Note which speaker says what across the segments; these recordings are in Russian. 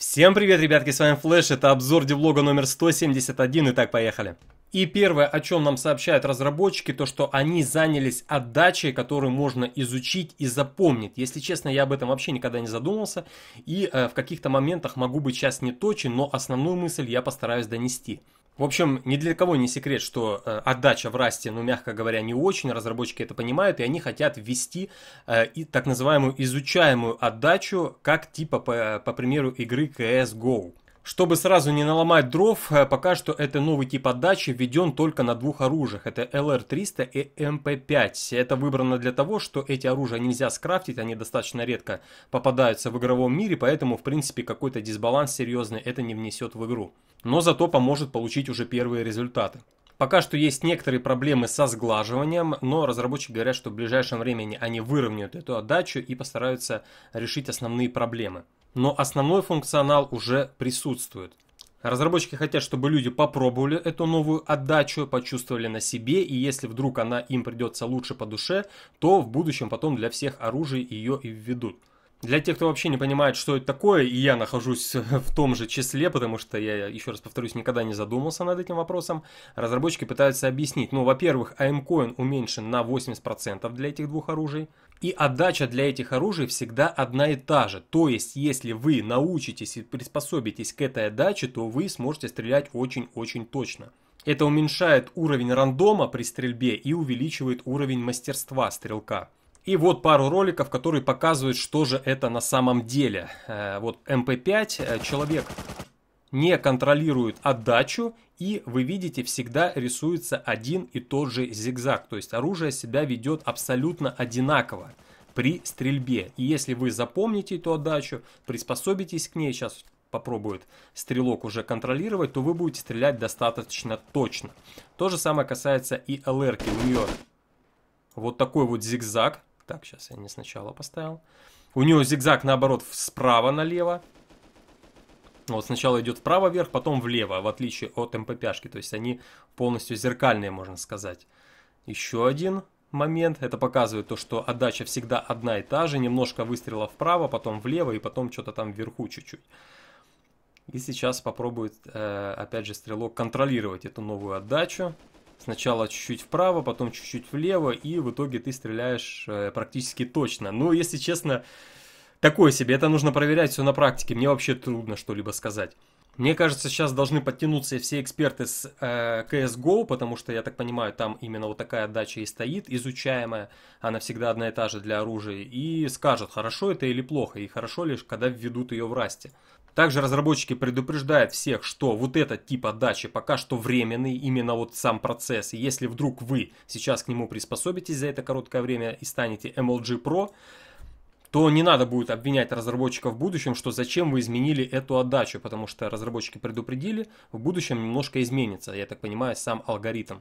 Speaker 1: Всем привет, ребятки, с вами Флэш, это обзор девлога номер 171, итак, поехали. И первое, о чем нам сообщают разработчики, то что они занялись отдачей, которую можно изучить и запомнить. Если честно, я об этом вообще никогда не задумывался, и э, в каких-то моментах могу быть сейчас не точен, но основную мысль я постараюсь донести. В общем, ни для кого не секрет, что э, отдача в расте, ну, мягко говоря, не очень, разработчики это понимают, и они хотят ввести э, и так называемую изучаемую отдачу, как типа, по, по примеру, игры CSGO. Чтобы сразу не наломать дров, э, пока что это новый тип отдачи введен только на двух оружиях. Это LR-300 и MP5. Это выбрано для того, что эти оружия нельзя скрафтить, они достаточно редко попадаются в игровом мире, поэтому, в принципе, какой-то дисбаланс серьезный это не внесет в игру. Но зато поможет получить уже первые результаты. Пока что есть некоторые проблемы со сглаживанием, но разработчики говорят, что в ближайшем времени они выровняют эту отдачу и постараются решить основные проблемы но основной функционал уже присутствует. Разработчики хотят, чтобы люди попробовали эту новую отдачу, почувствовали на себе, и если вдруг она им придется лучше по душе, то в будущем потом для всех оружий ее и введут. Для тех, кто вообще не понимает, что это такое, и я нахожусь в том же числе, потому что я, еще раз повторюсь, никогда не задумался над этим вопросом, разработчики пытаются объяснить. Ну, во-первых, AM AMCoin уменьшен на 80% для этих двух оружий, и отдача для этих оружий всегда одна и та же. То есть, если вы научитесь и приспособитесь к этой отдаче, то вы сможете стрелять очень-очень точно. Это уменьшает уровень рандома при стрельбе и увеличивает уровень мастерства стрелка. И вот пару роликов, которые показывают, что же это на самом деле. Э, вот MP5 э, человек не контролирует отдачу, и вы видите, всегда рисуется один и тот же зигзаг. То есть оружие себя ведет абсолютно одинаково при стрельбе. И если вы запомните эту отдачу, приспособитесь к ней, сейчас попробует стрелок уже контролировать, то вы будете стрелять достаточно точно. То же самое касается и ЛР. -ки. У нее вот такой вот зигзаг так, сейчас я не сначала поставил. У него зигзаг, наоборот, справа налево. Вот сначала идет вправо вверх, потом влево, в отличие от МППшки. То есть они полностью зеркальные, можно сказать. Еще один момент. Это показывает то, что отдача всегда одна и та же. Немножко выстрела вправо, потом влево и потом что-то там вверху чуть-чуть. И сейчас попробует, э, опять же, стрелок контролировать эту новую отдачу сначала чуть-чуть вправо, потом чуть-чуть влево, и в итоге ты стреляешь э, практически точно. Но, ну, если честно, такое себе, это нужно проверять все на практике, мне вообще трудно что-либо сказать. Мне кажется, сейчас должны подтянуться все эксперты с э, CSGO, потому что, я так понимаю, там именно вот такая отдача и стоит, изучаемая, она всегда одна и та же для оружия, и скажут, хорошо это или плохо, и хорошо лишь, когда введут ее в расте. Также разработчики предупреждают всех, что вот этот тип отдачи пока что временный, именно вот сам процесс. И если вдруг вы сейчас к нему приспособитесь за это короткое время и станете MLG Pro, то не надо будет обвинять разработчиков в будущем, что зачем вы изменили эту отдачу, потому что разработчики предупредили, в будущем немножко изменится, я так понимаю, сам алгоритм.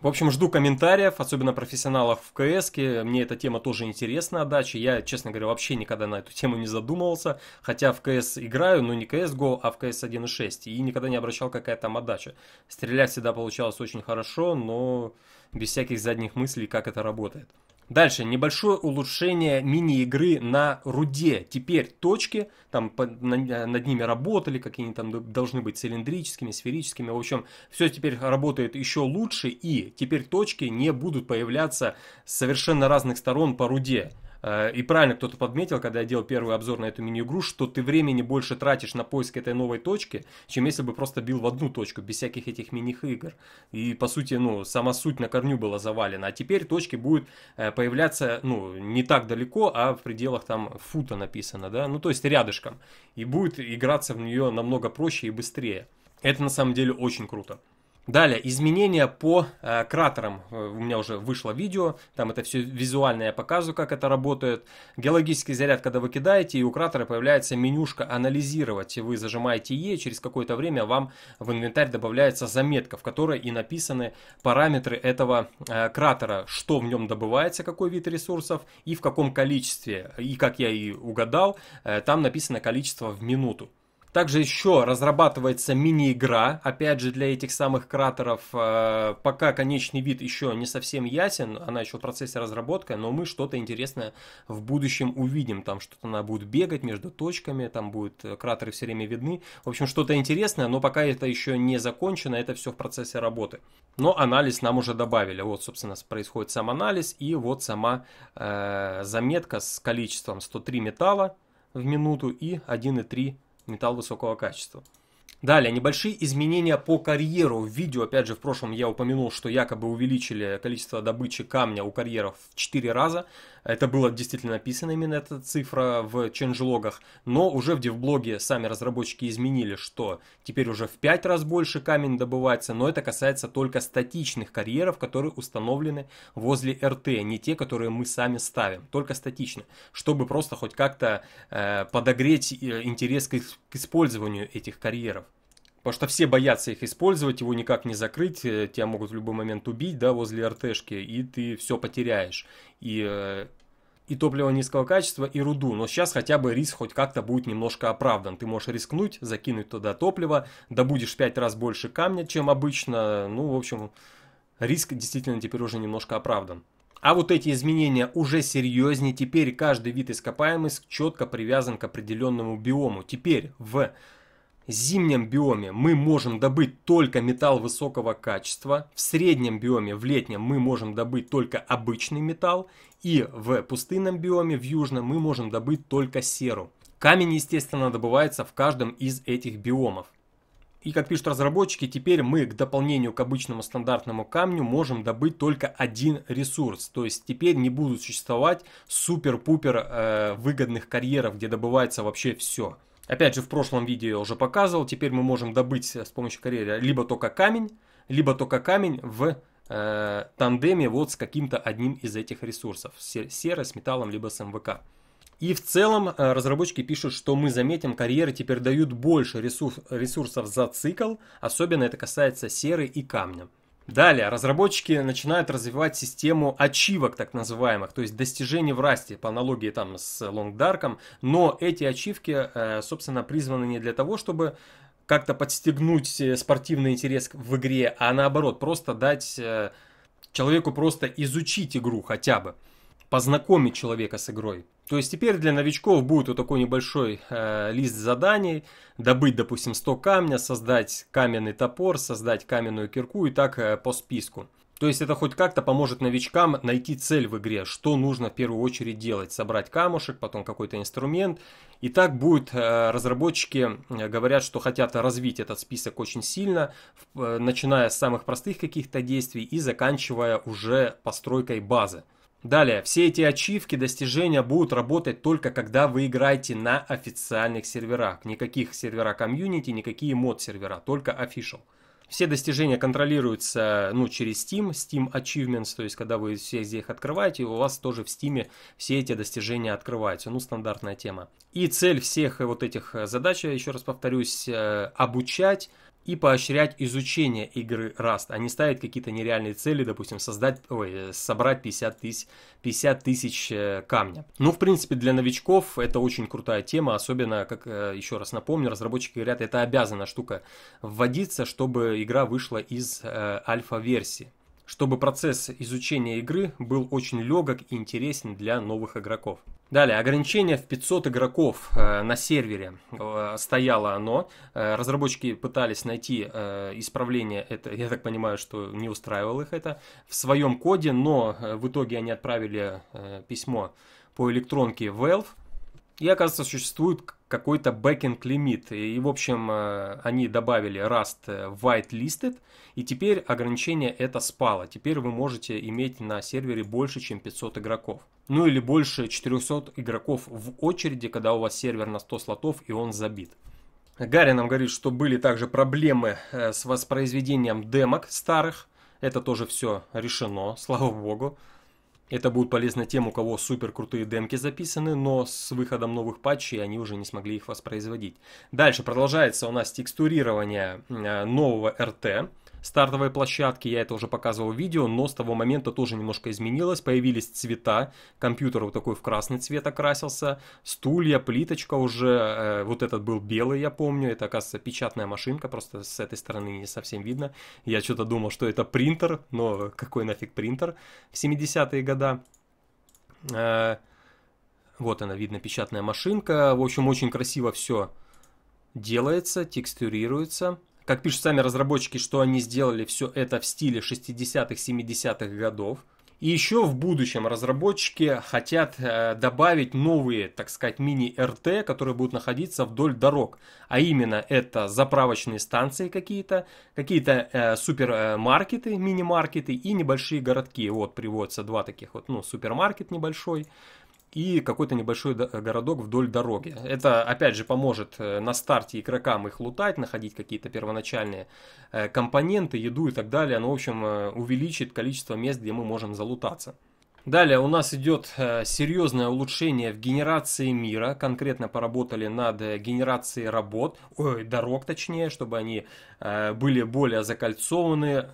Speaker 1: В общем, жду комментариев, особенно профессионалов в КС. Мне эта тема тоже интересна, отдача. Я, честно говоря, вообще никогда на эту тему не задумывался. Хотя в КС играю, но не КС Go, а в КС 1.6. И никогда не обращал, какая там отдача. Стрелять всегда получалось очень хорошо, но без всяких задних мыслей, как это работает. Дальше, небольшое улучшение мини-игры на руде. Теперь точки, там над ними работали, какие они там должны быть цилиндрическими, сферическими. В общем, все теперь работает еще лучше, и теперь точки не будут появляться с совершенно разных сторон по руде. Э, и правильно кто-то подметил, когда я делал первый обзор на эту мини-игру, что ты времени больше тратишь на поиск этой новой точки, чем если бы просто бил в одну точку, без всяких этих мини-игр. И, по сути, ну, сама суть на корню была завалена. А теперь точки будут э, появляться, ну, не так далеко, а в пределах там фута написано, да, ну, то есть рядышком. И будет играться в нее намного проще и быстрее. Это на самом деле очень круто. Далее, изменения по э, кратерам. Э, у меня уже вышло видео, там это все визуально я показываю, как это работает. Геологический заряд, когда вы кидаете, и у кратера появляется менюшка «Анализировать». Вы зажимаете «Е», через какое-то время вам в инвентарь добавляется заметка, в которой и написаны параметры этого э, кратера, что в нем добывается, какой вид ресурсов и в каком количестве. И как я и угадал, э, там написано количество в минуту. Также еще разрабатывается мини-игра, опять же, для этих самых кратеров. Э, пока конечный вид еще не совсем ясен, она еще в процессе разработки, но мы что-то интересное в будущем увидим. Там что-то она будет бегать между точками, там будут э, кратеры все время видны. В общем, что-то интересное, но пока это еще не закончено, это все в процессе работы. Но анализ нам уже добавили. Вот, собственно, происходит сам анализ и вот сама э, заметка с количеством 103 металла в минуту и 1,3 металл высокого качества. Далее, небольшие изменения по карьеру в видео. Опять же, в прошлом я упомянул, что якобы увеличили количество добычи камня у карьеров в 4 раза. Это было действительно написано именно эта цифра в ченджлогах, но уже в девблоге сами разработчики изменили, что теперь уже в 5 раз больше камень добывается, но это касается только статичных карьеров, которые установлены возле РТ, не те, которые мы сами ставим, только статично, чтобы просто хоть как-то э, подогреть э, интерес к, к использованию этих карьеров. Потому что все боятся их использовать, его никак не закрыть, э, тебя могут в любой момент убить, да, возле РТшки, и ты все потеряешь. И, э, и топливо низкого качества, и руду. Но сейчас хотя бы риск хоть как-то будет немножко оправдан. Ты можешь рискнуть, закинуть туда топливо, добудешь в 5 раз больше камня, чем обычно. Ну, в общем, риск действительно теперь уже немножко оправдан. А вот эти изменения уже серьезнее. Теперь каждый вид ископаемых четко привязан к определенному биому. Теперь в зимнем биоме мы можем добыть только металл высокого качества, в среднем биоме, в летнем мы можем добыть только обычный металл, и в пустынном биоме, в южном, мы можем добыть только серу. Камень, естественно, добывается в каждом из этих биомов. И как пишут разработчики, теперь мы к дополнению к обычному стандартному камню можем добыть только один ресурс. То есть теперь не будут существовать супер-пупер э, выгодных карьеров, где добывается вообще все. Опять же, в прошлом видео я уже показывал, теперь мы можем добыть с помощью карьера либо только камень, либо только камень в э, тандеме вот с каким-то одним из этих ресурсов, с серой, с металлом, либо с МВК. И в целом э, разработчики пишут, что мы заметим, карьеры теперь дают больше ресурс, ресурсов за цикл, особенно это касается серы и камня. Далее, разработчики начинают развивать систему ачивок, так называемых, то есть достижений в расте, по аналогии там с Long Dark, но эти ачивки, э, собственно, призваны не для того, чтобы как-то подстегнуть э, спортивный интерес в игре, а наоборот, просто дать э, человеку просто изучить игру хотя бы познакомить человека с игрой. То есть теперь для новичков будет вот такой небольшой э, лист заданий, добыть, допустим, 100 камня, создать каменный топор, создать каменную кирку и так э, по списку. То есть это хоть как-то поможет новичкам найти цель в игре, что нужно в первую очередь делать, собрать камушек, потом какой-то инструмент. И так будет, э, разработчики э, говорят, что хотят развить этот список очень сильно, э, начиная с самых простых каких-то действий и заканчивая уже постройкой базы. Далее, все эти ачивки, достижения будут работать только когда вы играете на официальных серверах. Никаких сервера комьюнити, никакие мод сервера, только official. Все достижения контролируются ну, через Steam, Steam Achievements, то есть когда вы все их открываете, у вас тоже в Steam все эти достижения открываются, ну стандартная тема. И цель всех вот этих э, задач, я еще раз повторюсь, э, обучать и поощрять изучение игры Rust, а не ставить какие-то нереальные цели, допустим, создать, ой, собрать 50 тысяч, 50 тысяч э, камня. Ну, в принципе, для новичков это очень крутая тема, особенно, как э, еще раз напомню, разработчики говорят, это обязана штука вводиться, чтобы игра вышла из э, альфа-версии чтобы процесс изучения игры был очень легок и интересен для новых игроков. Далее, ограничение в 500 игроков э, на сервере э, стояло оно. Э, разработчики пытались найти исправление, это, я так понимаю, что не устраивало их это, в своем коде, но в итоге они отправили письмо по электронке Valve, и оказывается, существует какой-то бэкинг лимит. И, в общем, они добавили Rust whitelisted и теперь ограничение это спало. Теперь вы можете иметь на сервере больше, чем 500 игроков ну или больше 400 игроков в очереди, когда у вас сервер на 100 слотов и он забит. Гарри нам говорит, что были также проблемы э, с воспроизведением демок старых. Это тоже все решено, слава богу. Это будет полезно тем, у кого супер крутые демки записаны, но с выходом новых патчей они уже не смогли их воспроизводить. Дальше продолжается у нас текстурирование э, нового RT стартовой площадки, я это уже показывал в видео, но с того момента тоже немножко изменилось, появились цвета, компьютер вот такой в красный цвет окрасился, стулья, плиточка уже, э, вот этот был белый, я помню, это, оказывается, печатная машинка, просто с этой стороны не совсем видно, я что-то думал, что это принтер, но какой нафиг принтер в 70-е годы. Э, вот она, видно, печатная машинка, в общем, очень красиво все делается, текстурируется. Как пишут сами разработчики, что они сделали все это в стиле 60-х, 70-х годов. И еще в будущем разработчики хотят э, добавить новые, так сказать, мини-РТ, которые будут находиться вдоль дорог. А именно это заправочные станции какие-то, какие-то э, супермаркеты, мини-маркеты и небольшие городки. Вот приводятся два таких вот, ну, супермаркет небольшой и какой-то небольшой городок вдоль дороги. Это, опять же, поможет э, на старте игрокам их лутать, находить какие-то первоначальные э, компоненты, еду и так далее. Оно, в общем, э, увеличит количество мест, где мы можем залутаться. Далее у нас идет серьезное улучшение в генерации мира. Конкретно поработали над генерацией работ, ой, дорог точнее, чтобы они были более закольцованы.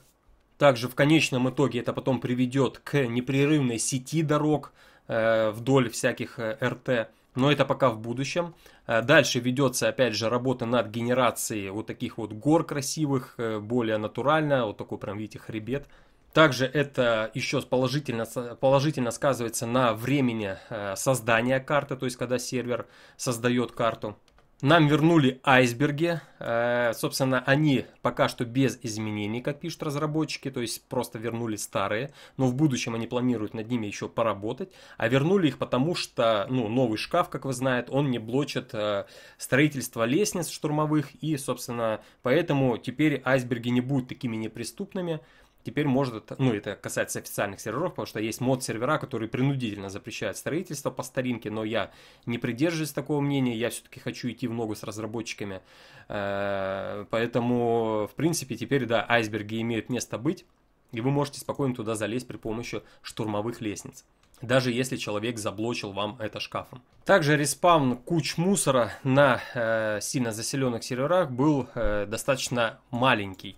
Speaker 1: Также в конечном итоге это потом приведет к непрерывной сети дорог, Э, вдоль всяких э, РТ, но это пока в будущем. Э, дальше ведется, опять же, работа над генерацией вот таких вот гор красивых, более натурально, вот такой прям, видите, хребет. Также это еще положительно, положительно сказывается на времени создания карты, то есть когда сервер создает карту. Нам вернули айсберги. Э, собственно, они пока что без изменений, как пишут разработчики, то есть просто вернули старые, но в будущем они планируют над ними еще поработать. А вернули их потому, что ну, новый шкаф, как вы знаете, он не блочит э, строительство лестниц штурмовых, и, собственно, поэтому теперь айсберги не будут такими неприступными теперь может, ну это касается официальных серверов, потому что есть мод-сервера, который принудительно запрещает строительство по старинке, но я не придерживаюсь такого мнения, я все-таки хочу идти в ногу с разработчиками, э, поэтому, в принципе, теперь, да, айсберги имеют место быть, и вы можете спокойно туда залезть при помощи штурмовых лестниц даже если человек заблочил вам это шкафом. Также респавн куч мусора на э, сильно заселенных серверах был э, достаточно маленький,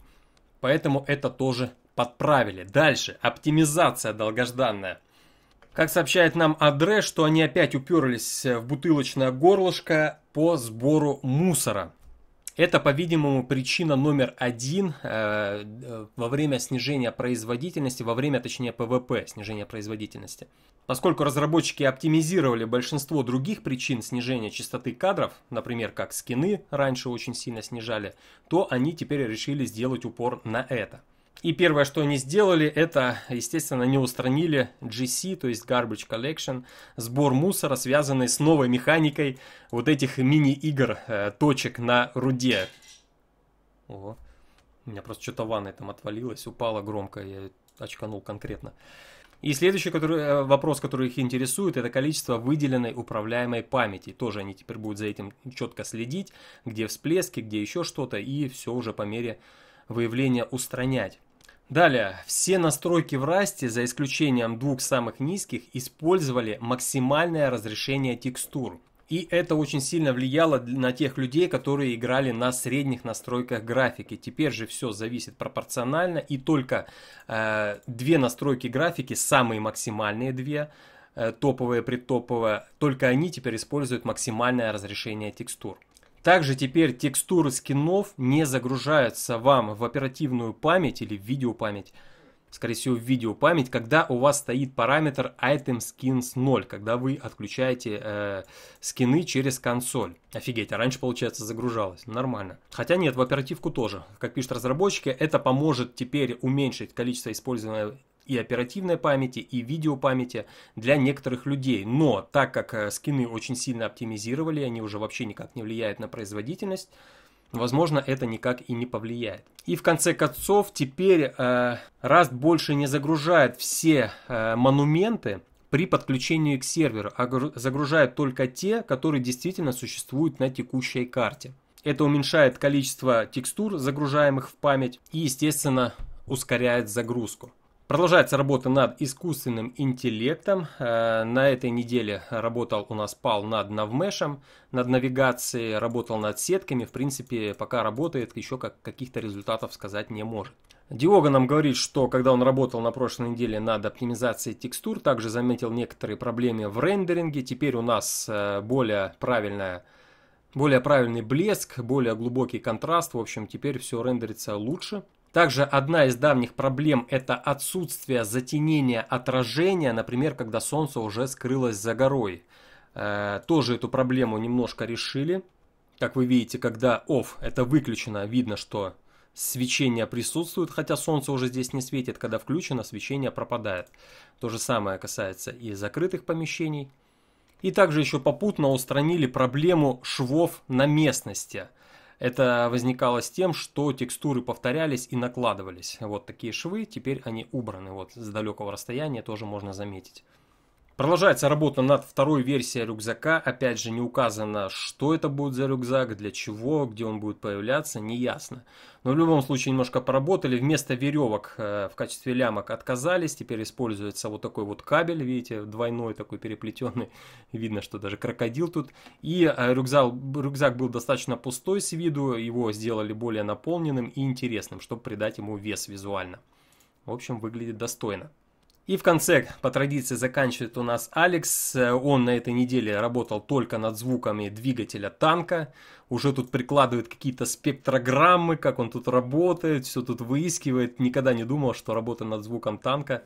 Speaker 1: поэтому это тоже подправили. Дальше, оптимизация долгожданная. Как сообщает нам Адре, что они опять уперлись в бутылочное горлышко по сбору мусора. Это, по-видимому, причина номер один э, э, во время снижения производительности, во время, точнее, ПВП, снижения производительности. Поскольку разработчики оптимизировали большинство других причин снижения частоты кадров, например, как скины раньше очень сильно снижали, то они теперь решили сделать упор на это – и первое, что они сделали, это, естественно, не устранили GC, то есть Garbage Collection, сбор мусора, связанный с новой механикой вот этих мини-игр, э, точек на руде. Ого. У меня просто что-то ванной там отвалилось, упало громко, я очканул конкретно. И следующий который, э, вопрос, который их интересует, это количество выделенной управляемой памяти. Тоже они теперь будут за этим четко следить, где всплески, где еще что-то, и все уже по мере выявления устранять. Далее, все настройки в расте, за исключением двух самых низких, использовали максимальное разрешение текстур. И это очень сильно влияло на тех людей, которые играли на средних настройках графики. Теперь же все зависит пропорционально, и только э, две настройки графики, самые максимальные две, э, топовые, предтоповые, только они теперь используют максимальное разрешение текстур. Также теперь текстуры скинов не загружаются вам в оперативную память или в видеопамять, скорее всего в видеопамять, когда у вас стоит параметр itemskins 0, когда вы отключаете э, скины через консоль. Офигеть, а раньше, получается, загружалось. Нормально. Хотя нет, в оперативку тоже. Как пишут разработчики, это поможет теперь уменьшить количество использованного и оперативной памяти, и видеопамяти для некоторых людей. Но так как э, скины очень сильно оптимизировали, они уже вообще никак не влияют на производительность, возможно, это никак и не повлияет. И в конце концов, теперь э, Rust больше не загружает все э, монументы при подключении к серверу, а загружает только те, которые действительно существуют на текущей карте. Это уменьшает количество текстур, загружаемых в память, и, естественно, ускоряет загрузку. Продолжается работа над искусственным интеллектом. Э, на этой неделе работал у нас Пал над навмешем, над навигацией, работал над сетками. В принципе, пока работает, еще как каких-то результатов сказать не может. Диога нам говорит, что когда он работал на прошлой неделе над оптимизацией текстур, также заметил некоторые проблемы в рендеринге. Теперь у нас э, более правильная более правильный блеск, более глубокий контраст. В общем, теперь все рендерится лучше. Также одна из давних проблем – это отсутствие затенения отражения, например, когда солнце уже скрылось за горой. Э, тоже эту проблему немножко решили. Как вы видите, когда off – это выключено, видно, что свечение присутствует, хотя солнце уже здесь не светит. Когда включено, свечение пропадает. То же самое касается и закрытых помещений. И также еще попутно устранили проблему швов на местности – это возникало с тем, что текстуры повторялись и накладывались. Вот такие швы, теперь они убраны. Вот с далекого расстояния тоже можно заметить. Продолжается работа над второй версией рюкзака. Опять же, не указано, что это будет за рюкзак, для чего, где он будет появляться, не ясно. Но в любом случае немножко поработали. Вместо веревок э, в качестве лямок отказались. Теперь используется вот такой вот кабель, видите, двойной такой переплетенный. Видно, что даже крокодил тут. И э, рюкзак, рюкзак был достаточно пустой с виду. Его сделали более наполненным и интересным, чтобы придать ему вес визуально. В общем, выглядит достойно. И в конце, по традиции, заканчивает у нас Алекс. Он на этой неделе работал только над звуками двигателя танка. Уже тут прикладывает какие-то спектрограммы, как он тут работает, все тут выискивает. Никогда не думал, что работа над звуком танка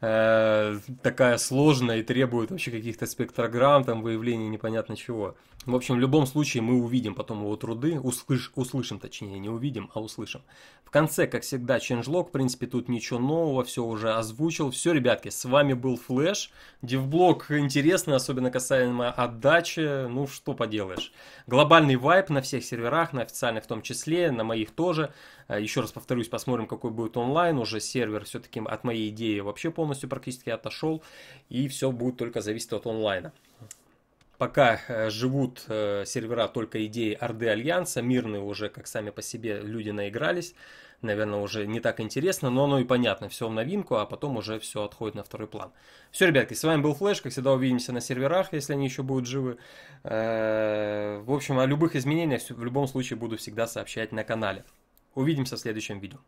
Speaker 1: э, такая сложная и требует вообще каких-то спектрограмм, там выявления непонятно чего. В общем, в любом случае мы увидим потом его труды, услыш, услышим, точнее, не увидим, а услышим. В конце, как всегда, ченджлог, в принципе, тут ничего нового, все уже озвучил. Все, ребятки, с вами был Флэш. Девблог интересный, особенно касаемо отдачи, ну что поделаешь. Глобальный вайп на всех серверах, на официальных в том числе, на моих тоже. Э, Еще раз повторюсь, посмотрим, какой будет онлайн. Уже сервер все-таки от моей идеи вообще полностью практически отошел, и все будет только зависеть от онлайна пока э, живут э, сервера только идеи Орды Альянса, мирные уже, как сами по себе, люди наигрались, наверное, уже не так интересно, но оно и понятно, все в новинку, а потом уже все отходит на второй план. Все, ребятки, с вами был Флэш, как всегда увидимся на серверах, если они еще будут живы. Э, в общем, о любых изменениях в любом случае буду всегда сообщать на канале. Увидимся в следующем видео.